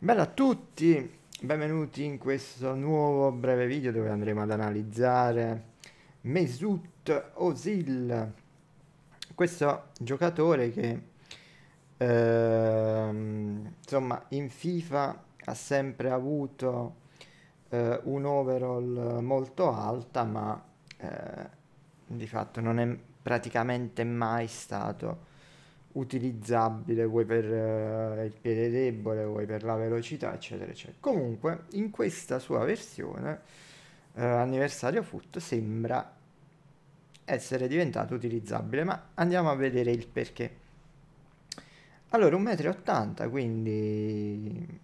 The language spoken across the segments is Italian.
Bella a tutti, benvenuti in questo nuovo breve video dove andremo ad analizzare Mesut Ozil, questo giocatore che eh, insomma in FIFA ha sempre avuto eh, un overall molto alta ma eh, di fatto non è praticamente mai stato utilizzabile vuoi per uh, il piede debole, vuoi per la velocità, eccetera, eccetera. Comunque, in questa sua versione, uh, anniversario foot sembra essere diventato utilizzabile, ma andiamo a vedere il perché. Allora, 1,80 m, quindi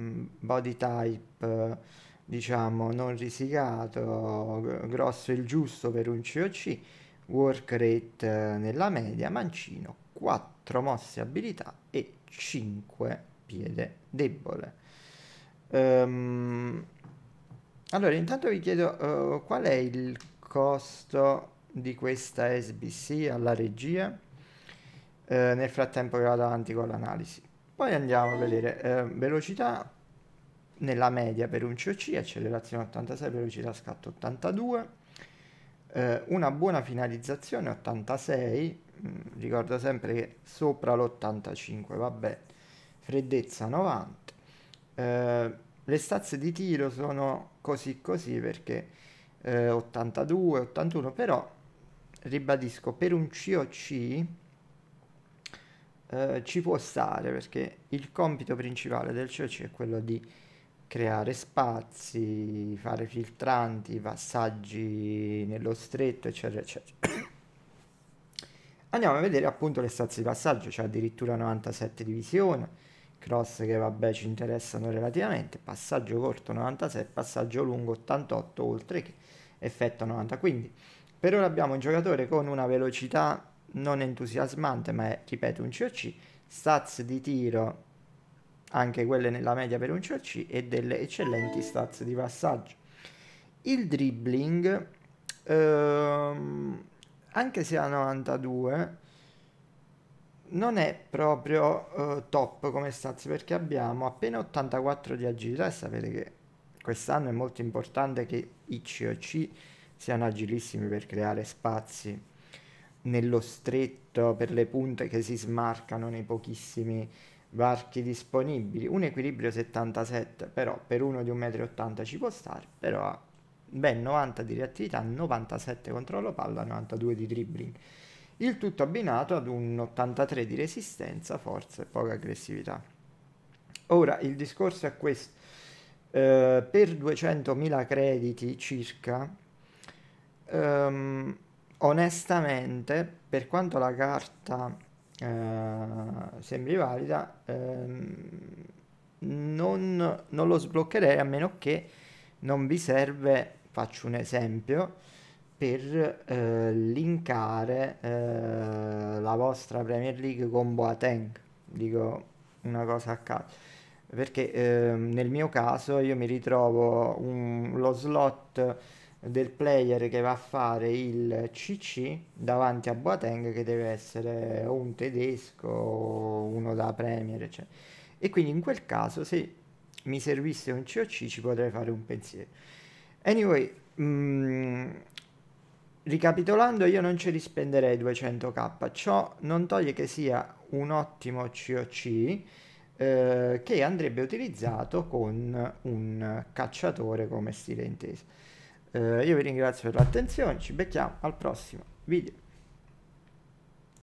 mm, body type diciamo non risicato, grosso il giusto per un COC, work rate eh, nella media, mancino 4 mosse abilità e 5 piede debole. Um, allora, intanto vi chiedo uh, qual è il costo di questa SBC alla regia uh, nel frattempo che vado avanti con l'analisi. Poi andiamo a vedere uh, velocità nella media per un COC, accelerazione 86, velocità scatto 82, una buona finalizzazione 86, Mm, ricordo sempre che sopra l'85, vabbè, freddezza 90. Eh, le stazze di tiro sono così così perché eh, 82, 81, però ribadisco per un COC eh, ci può stare perché il compito principale del COC è quello di creare spazi, fare filtranti, passaggi nello stretto, eccetera, eccetera andiamo a vedere appunto le stazze di passaggio, c'è addirittura 97 di visione, cross che vabbè ci interessano relativamente, passaggio corto 96, passaggio lungo 88, oltre che effetto 90. Quindi per ora abbiamo un giocatore con una velocità non entusiasmante, ma è, ripeto, un COC, stats di tiro anche quelle nella media per un COC e delle eccellenti stats di passaggio. Il dribbling... Ehm, anche se a 92 non è proprio uh, top come stats perché abbiamo appena 84 di agilità e sapete che quest'anno è molto importante che i COC siano agilissimi per creare spazi nello stretto per le punte che si smarcano nei pochissimi varchi disponibili un equilibrio 77 però per uno di 1,80 m ci può stare però ben 90 di reattività, 97 controllo palla, 92 di dribbling. Il tutto abbinato ad un 83 di resistenza, forza e poca aggressività. Ora il discorso è questo. Eh, per 200.000 crediti circa, ehm, onestamente, per quanto la carta eh, sembri valida, ehm, non, non, lo sbloccherei a meno che non vi serve faccio un esempio, per eh, linkare eh, la vostra Premier League con Boateng, dico una cosa a caso perché eh, nel mio caso io mi ritrovo un, lo slot del player che va a fare il CC davanti a Boateng che deve essere o un tedesco o uno da Premier eccetera. e quindi in quel caso se mi servisse un COC ci potrei fare un pensiero Anyway, mh, mm, ricapitolando, io non ci rispenderei 200k, ciò non toglie che sia un ottimo COC eh, che andrebbe utilizzato con un cacciatore come stile inteso. Eh, io vi ringrazio per l'attenzione, ci becchiamo al prossimo video.